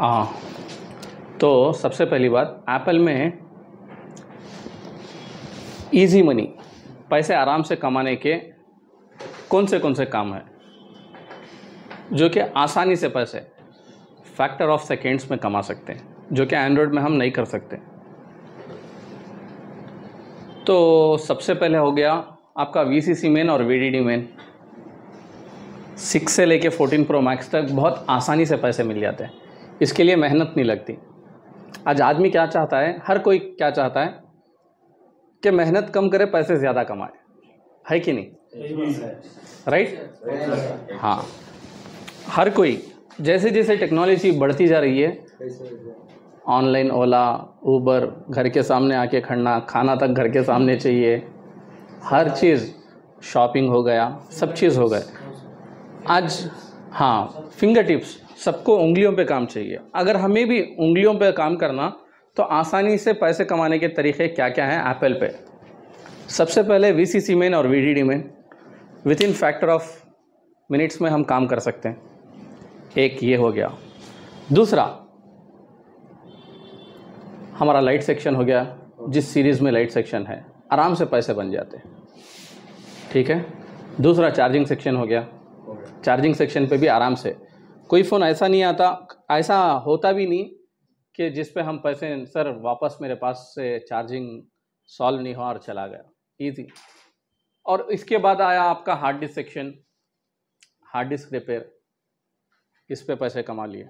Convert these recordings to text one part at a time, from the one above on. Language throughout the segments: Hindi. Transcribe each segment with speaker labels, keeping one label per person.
Speaker 1: हाँ तो सबसे पहली बात एप्पल में इजी मनी पैसे आराम से कमाने के कौन से कौन से काम है जो कि आसानी से पैसे फैक्टर ऑफ सेकेंड्स में कमा सकते हैं जो कि एंड्रॉयड में हम नहीं कर सकते तो सबसे पहले हो गया आपका वी सी सी मेन और V D D main six से लेके फोर्टीन प्रो मैक्स तक बहुत आसानी से पैसे मिल जाते हैं इसके लिए मेहनत नहीं लगती आज आदमी क्या चाहता है हर कोई क्या चाहता है कि मेहनत कम करे पैसे ज़्यादा कमाए है कि नहीं
Speaker 2: राइट हाँ
Speaker 1: हर कोई जैसे जैसे टेक्नोलॉजी बढ़ती जा रही है ऑनलाइन ओला ऊबर घर के सामने आके खड़ना खाना तक घर के सामने चाहिए हर चीज़ शॉपिंग हो गया सब चीज़ हो गए आज हाँ फिंगर टिप्स सबको उंगलियों पे काम चाहिए अगर हमें भी उंगलियों पे काम करना तो आसानी से पैसे कमाने के तरीके क्या क्या हैं एप्पल पे सबसे पहले वी सी मेन और V D main within factor of minutes में हम काम कर सकते हैं एक ये हो गया दूसरा हमारा लाइट सेक्शन हो गया जिस सीरीज़ में लाइट सेक्शन है आराम से पैसे बन जाते हैं ठीक है दूसरा चार्जिंग सेक्शन हो गया चार्जिंग सेक्शन पे भी आराम से कोई फ़ोन ऐसा नहीं आता ऐसा होता भी नहीं कि जिस पे हम पैसे सर वापस मेरे पास से चार्जिंग सॉल्व नहीं हुआ और चला गया इजी और इसके बाद आया आपका hard disk section hard disk repair इस पे पैसे कमा लिए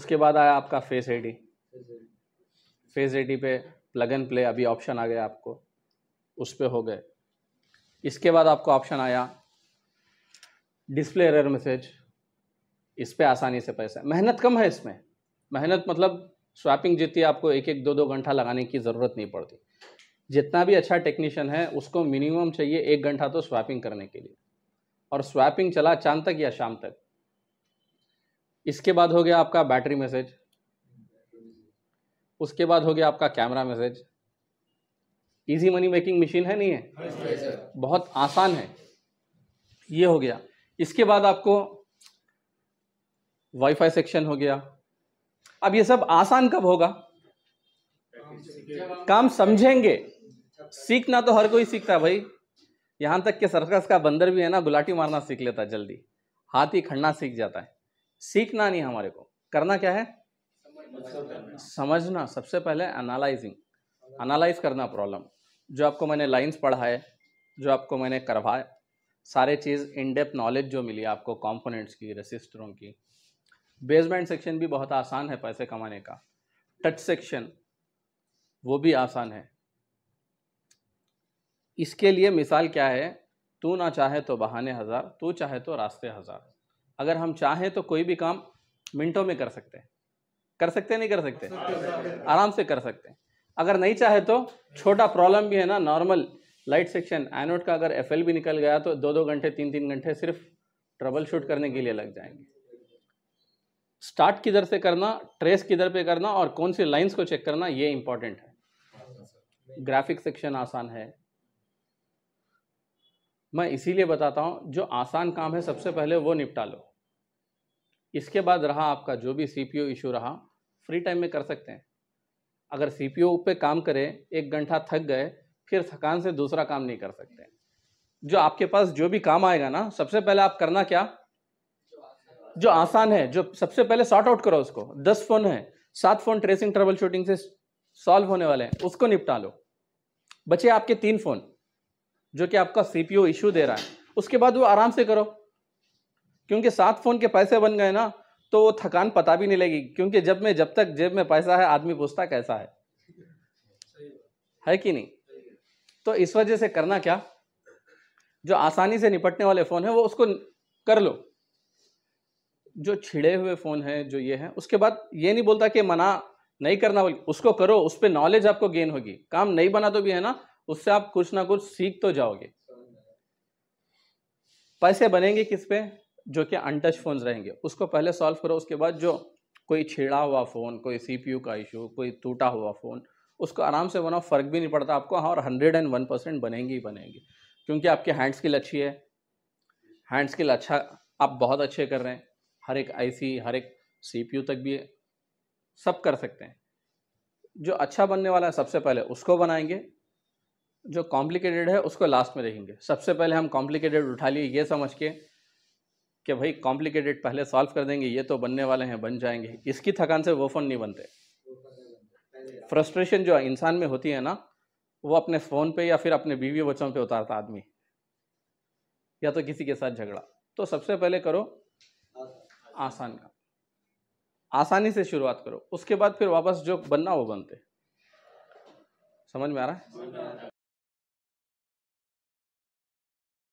Speaker 1: उसके बाद आया आपका फेस आईडी फेस आईडी पे प्लग एंड प्ले अभी ऑप्शन आ गया आपको उस पर हो गए इसके बाद आपको ऑप्शन आया डिस्प्ले एरर मैसेज इस पर आसानी से पैसा मेहनत कम है इसमें मेहनत मतलब स्वैपिंग जितनी आपको एक एक दो दो घंटा लगाने की ज़रूरत नहीं पड़ती जितना भी अच्छा टेक्नीशियन है उसको मिनिमम चाहिए एक घंटा तो स्वैपिंग करने के लिए और स्वैपिंग चला चांद तक या शाम तक इसके बाद हो गया आपका बैटरी मैसेज उसके बाद हो गया आपका camera message easy money making machine है नहीं है हाँ, बहुत आसान है ये हो गया इसके बाद आपको वाईफाई सेक्शन हो गया अब ये सब आसान कब होगा काम समझेंगे सीखना तो हर कोई सीखता है भाई यहां तक कि सर्कस का बंदर भी है ना गुलाटी मारना सीख लेता है जल्दी हाथी खड़ना सीख जाता है सीखना नहीं हमारे को करना क्या है समझना सबसे पहले एनालाइजिंग एनालाइज करना प्रॉब्लम जो आपको मैंने लाइंस पढ़ाए जो आपको मैंने करवाए सारे चीज़ इनडेप्थ नॉलेज जो मिली आपको कंपोनेंट्स की रेसिस्टरों की बेसमेंट सेक्शन भी बहुत आसान है पैसे कमाने का टच सेक्शन वो भी आसान है इसके लिए मिसाल क्या है तू ना चाहे तो बहाने हज़ार तू चाहे तो रास्ते हज़ार अगर हम चाहें तो कोई भी काम मिनटों में कर सकते हैं कर सकते नहीं कर सकते आराम से कर सकते हैं अगर नहीं चाहे तो छोटा प्रॉब्लम भी है ना नॉर्मल लाइट सेक्शन एनोड का अगर एफ भी निकल गया तो दो दो घंटे तीन तीन घंटे सिर्फ ट्रबल शूट करने के लिए लग जाएंगे स्टार्ट किधर से करना ट्रेस किधर पे करना और कौन सी लाइंस को चेक करना ये इंपॉर्टेंट है ग्राफिक सेक्शन आसान है मैं इसीलिए बताता हूँ जो आसान काम है सबसे पहले वो निपटा लो इसके बाद रहा आपका जो भी सी पी इशू रहा फ्री टाइम में कर सकते हैं अगर सी पी पे काम करें एक घंटा थक गए फिर थकान से दूसरा काम नहीं कर सकते जो आपके पास जो भी काम आएगा ना सबसे पहले आप करना क्या जो आसान है जो सबसे पहले सॉर्ट आउट करो उसको दस फोन है सात फोन ट्रेसिंग ट्रबल शूटिंग से सॉल्व होने वाले हैं उसको निपटा लो बचे आपके तीन फोन जो कि आपका सीपीयू इश्यू दे रहा है उसके बाद वो आराम से करो क्योंकि सात फोन के पैसे बन गए ना तो वो थकान पता भी नहीं लगेगी क्योंकि जब में जब तक जेब में पैसा है आदमी पूछता कैसा है है कि नहीं तो इस वजह से करना क्या जो आसानी से निपटने वाले फ़ोन है वो उसको कर लो जो छिड़े हुए फ़ोन हैं जो ये हैं उसके बाद ये नहीं बोलता कि मना नहीं करना बोल उसको करो उस पर नॉलेज आपको गेन होगी काम नहीं बना तो भी है ना उससे आप कुछ ना कुछ सीख तो जाओगे पैसे बनेंगे किस पे जो कि अनटच फोन रहेंगे उसको पहले सॉल्व करो उसके बाद जो कोई छेड़ा हुआ फ़ोन कोई सीपीयू का इशू कोई टूटा हुआ फ़ोन उसको आराम से बनाओ फ़र्क भी नहीं पड़ता आपको हाँ और हंड्रेड एंड वन परसेंट बनेंगे ही बनेंगे क्योंकि आपकी हैंड स्किल अच्छी है हैंड स्किल अच्छा आप बहुत अच्छे कर रहे हैं हर एक आईसी हर एक सीपीयू तक भी सब कर सकते हैं जो अच्छा बनने वाला है सबसे पहले उसको बनाएंगे जो कॉम्प्लिकेटेड है उसको लास्ट में देखेंगे सबसे पहले हम कॉम्प्लिकेटेड उठा लिए ये समझ के कि भाई कॉम्प्लिकेटेड पहले सॉल्व कर देंगे ये तो बनने वाले हैं बन जाएंगे इसकी थकान से वो फ़ोन नहीं बनते फ्रस्ट्रेशन जो इंसान में होती है ना वो अपने फ़ोन पे या फिर अपने बीवी बच्चों पे उतारता आदमी या तो किसी के साथ झगड़ा तो सबसे पहले करो आसान का आसानी से शुरुआत करो उसके बाद फिर वापस जो बनना वो बनते समझ में आ रहा है